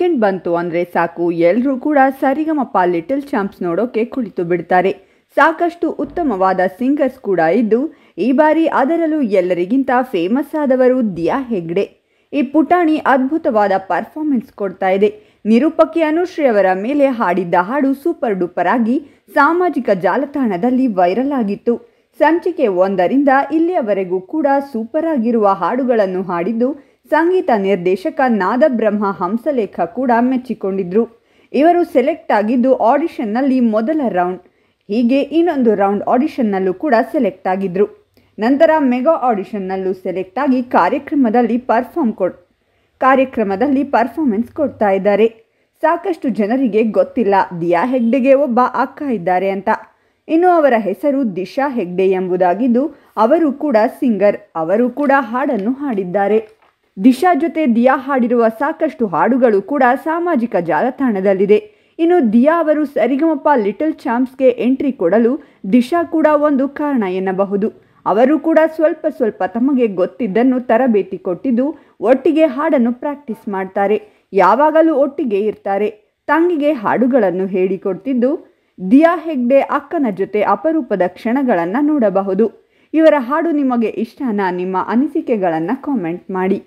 weekend ಬಂತು ಅಂದರೆ ಸಾಕು ಎಲ್ಲರೂ ಕೂಡ ಸರಿಗಮಪ್ಪ ಲಿಟಲ್ ಚಾಂಪ್ಸ್ ನೋಡೋಕೆ ಕುಳಿತು ಬಿಡ್ತಾರೆ ಸಾಕಷ್ಟು ಉತ್ತಮವಾದ ಸಿಂಗರ್ಸ್ ಕೂಡ ಇದ್ದು ಈ ಬಾರಿ ಅದರಲ್ಲೂ ಎಲ್ಲರಿಗಿಂತ ಫೇಮಸ್ ಆದವರು ದಿಯಾ ಹೆಗ್ಡೆ ಈ ಪುಟಾಣಿ ಅದ್ಭುತವಾದ ಪರ್ಫಾರ್ಮೆನ್ಸ್ ಕೊಡ್ತಾ ಇದೆ ನಿರೂಪಕಿ ಅನುಶ್ರೀ ಅವರ ಮೇಲೆ ಹಾಡಿದ್ದ ಹಾಡು ಸೂಪರ್ ಡೂಪರ್ ಆಗಿ ಸಾಮಾಜಿಕ ಜಾಲತಾಣದಲ್ಲಿ ವೈರಲ್ ಆಗಿತ್ತು ಸಂಚಿಕೆ ಒಂದರಿಂದ ಇಲ್ಲಿಯವರೆಗೂ ಕೂಡ ಸೂಪರ್ ಆಗಿರುವ ಹಾಡುಗಳನ್ನು ಹಾಡಿದ್ದು ಸಂಗೀತ ನಿರ್ದೇಶಕ ನಾದಬ್ರಹ್ಮ ಹಂಸಲೇಖ ಕೂಡ ಮೆಚ್ಚಿಕೊಂಡಿದ್ರು ಇವರು ಸೆಲೆಕ್ಟ್ ಆಗಿದ್ದು ಆಡಿಷನ್ನಲ್ಲಿ ಮೊದಲ ರೌಂಡ್ ಹೀಗೆ ಇನ್ನೊಂದು ರೌಂಡ್ ಆಡಿಷನ್ನಲ್ಲೂ ಕೂಡ ಸೆಲೆಕ್ಟ್ ಆಗಿದ್ರು ನಂತರ ಮೆಗಾ ಆಡಿಷನ್ನಲ್ಲೂ ಸೆಲೆಕ್ಟ್ ಆಗಿ ಕಾರ್ಯಕ್ರಮದಲ್ಲಿ ಪರ್ಫಾರ್ಮ್ ಕೊಡ್ ಕಾರ್ಯಕ್ರಮದಲ್ಲಿ ಪರ್ಫಾರ್ಮೆನ್ಸ್ ಕೊಡ್ತಾ ಇದ್ದಾರೆ ಸಾಕಷ್ಟು ಜನರಿಗೆ ಗೊತ್ತಿಲ್ಲ ದಿಯಾ ಹೆಗ್ಡೆಗೆ ಒಬ್ಬ ಅಕ್ಕ ಇದ್ದಾರೆ ಅಂತ ಇನ್ನು ಅವರ ಹೆಸರು ದಿಶಾ ಹೆಗ್ಡೆ ಎಂಬುದಾಗಿದ್ದು ಅವರು ಕೂಡ ಸಿಂಗರ್ ಅವರು ಕೂಡ ಹಾಡನ್ನು ಹಾಡಿದ್ದಾರೆ ದಿಶಾ ಜೊತೆ ದಿಯಾ ಹಾಡಿರುವ ಸಾಕಷ್ಟು ಹಾಡುಗಳು ಕೂಡ ಸಾಮಾಜಿಕ ಜಾಲತಾಣದಲ್ಲಿದೆ ಇನ್ನು ದಿಯಾ ಅವರು ಸರಿಗಮಪ್ಪ ಲಿಟಲ್ ಚಾಂಪ್ಸ್ಗೆ ಎಂಟ್ರಿ ಕೊಡಲು ದಿಶಾ ಕೂಡ ಒಂದು ಕಾರಣ ಎನ್ನಬಹುದು ಅವರು ಕೂಡ ಸ್ವಲ್ಪ ಸ್ವಲ್ಪ ತಮಗೆ ಗೊತ್ತಿದ್ದನ್ನು ತರಬೇತಿ ಕೊಟ್ಟಿದ್ದು ಒಟ್ಟಿಗೆ ಹಾಡನ್ನು ಪ್ರಾಕ್ಟೀಸ್ ಮಾಡ್ತಾರೆ ಯಾವಾಗಲೂ ಒಟ್ಟಿಗೆ ಇರ್ತಾರೆ ತಂಗಿಗೆ ಹಾಡುಗಳನ್ನು ಹೇಳಿಕೊಡ್ತಿದ್ದು ದಿಯಾ ಹೆಗ್ಡೆ ಅಕ್ಕನ ಜೊತೆ ಅಪರೂಪದ ಕ್ಷಣಗಳನ್ನು ನೋಡಬಹುದು ಇವರ ಹಾಡು ನಿಮಗೆ ಇಷ್ಟನಾ ನಿಮ್ಮ ಅನಿಸಿಕೆಗಳನ್ನು ಕಾಮೆಂಟ್ ಮಾಡಿ